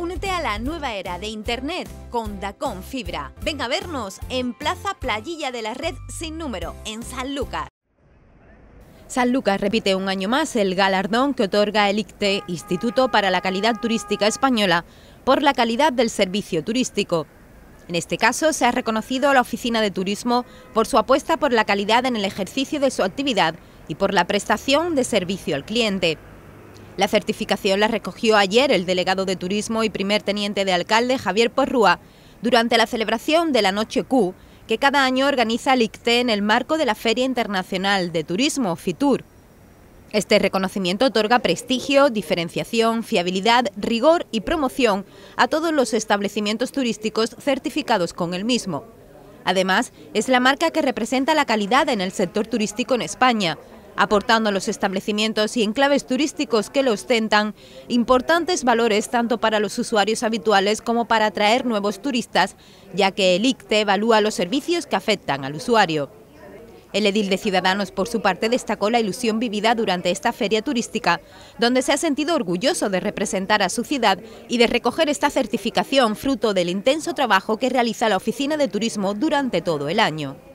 Únete a la nueva era de Internet con Dacon Fibra. Venga a vernos en Plaza Playilla de la Red sin número, en san Lucas. San Lucas repite un año más el galardón que otorga el ICTE, Instituto para la Calidad Turística Española, por la calidad del servicio turístico. En este caso, se ha reconocido a la Oficina de Turismo por su apuesta por la calidad en el ejercicio de su actividad y por la prestación de servicio al cliente. La certificación la recogió ayer el delegado de Turismo y primer teniente de alcalde Javier Porrúa durante la celebración de la Noche Q, que cada año organiza el ICTE en el marco de la Feria Internacional de Turismo, FITUR. Este reconocimiento otorga prestigio, diferenciación, fiabilidad, rigor y promoción a todos los establecimientos turísticos certificados con el mismo. Además, es la marca que representa la calidad en el sector turístico en España, aportando a los establecimientos y enclaves turísticos que lo ostentan importantes valores tanto para los usuarios habituales como para atraer nuevos turistas, ya que el ICTE evalúa los servicios que afectan al usuario. El edil de Ciudadanos, por su parte, destacó la ilusión vivida durante esta feria turística, donde se ha sentido orgulloso de representar a su ciudad y de recoger esta certificación fruto del intenso trabajo que realiza la Oficina de Turismo durante todo el año.